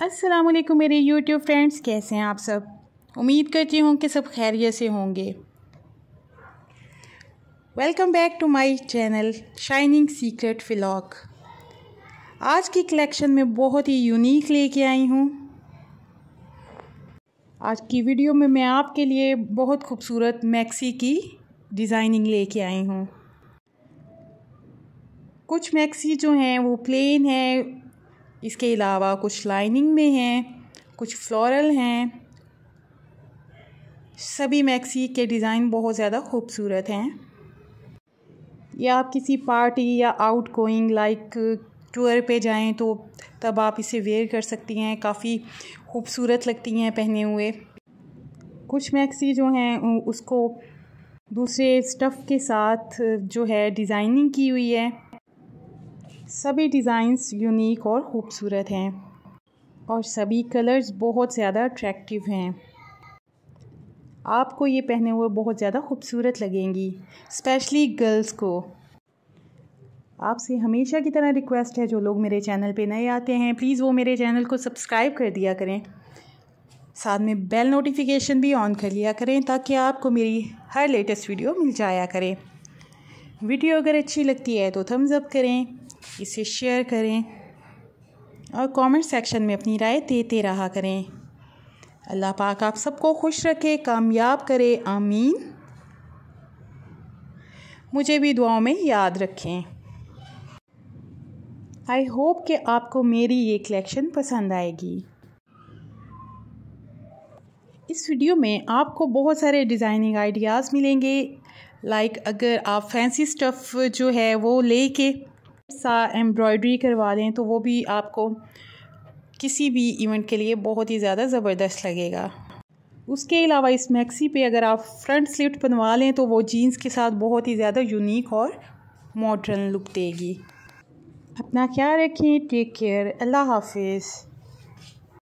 वालेकुम मेरे YouTube friends कैसे हैं आप सब उम्मीद करती हूँ कि सब खैरियत से होंगे welcome back to my channel shining secret flock आज की कलेक्शन में बहुत ही यूनिक लेके आई हूँ आज की वीडियो में मैं आपके लिए बहुत खूबसूरत मैक्सी की डिज़ाइनिंग लेके आई हूँ कुछ मैक्सी जो हैं वो प्लेन हैं इसके अलावा कुछ लाइनिंग में हैं कुछ फ्लोरल हैं सभी मैक्सी के डिज़ाइन बहुत ज़्यादा खूबसूरत हैं या आप किसी पार्टी या आउट गोइंग लाइक टूर पे जाएं तो तब आप इसे वेयर कर सकती हैं काफ़ी खूबसूरत लगती हैं पहने हुए कुछ मैक्सी जो हैं उसको दूसरे स्टफ़ के साथ जो है डिज़ाइनिंग की हुई है सभी डिज़ाइंस यूनिक और ख़ूबसूरत हैं और सभी कलर्स बहुत ज़्यादा अट्रैक्टिव हैं आपको ये पहने हुए बहुत ज़्यादा खूबसूरत लगेंगी स्पेशली गर्ल्स को आपसे हमेशा की तरह रिक्वेस्ट है जो लोग मेरे चैनल पे नए आते हैं प्लीज़ वो मेरे चैनल को सब्सक्राइब कर दिया करें साथ में बेल नोटिफिकेशन भी ऑन कर लिया करें ताकि आपको मेरी हर लेटेस्ट वीडियो मिल जाया करे वीडियो अगर अच्छी लगती है तो थम्स अप करें इसे शेयर करें और कमेंट सेक्शन में अपनी राय देते रहा करें अल्लाह पाक आप सबको खुश रखे कामयाब करे आमीन मुझे भी दुआओं में याद रखें आई होप कि आपको मेरी ये कलेक्शन पसंद आएगी इस वीडियो में आपको बहुत सारे डिज़ाइनिंग आइडियाज़ मिलेंगे लाइक like अगर आप फैंसी स्टफ़ जो है वो लेके सा एम्ब्रॉयडरी करवा दें तो वो भी आपको किसी भी इवेंट के लिए बहुत ही ज़्यादा ज़बरदस्त लगेगा उसके अलावा इस मैक्सी पे अगर आप फ्रंट स्लिट बनवा लें तो वो जीन्स के साथ बहुत ही ज़्यादा यूनिक और मॉडर्न लुक देगी अपना ख्याल रखें टेक केयर अल्लाह हाफिज़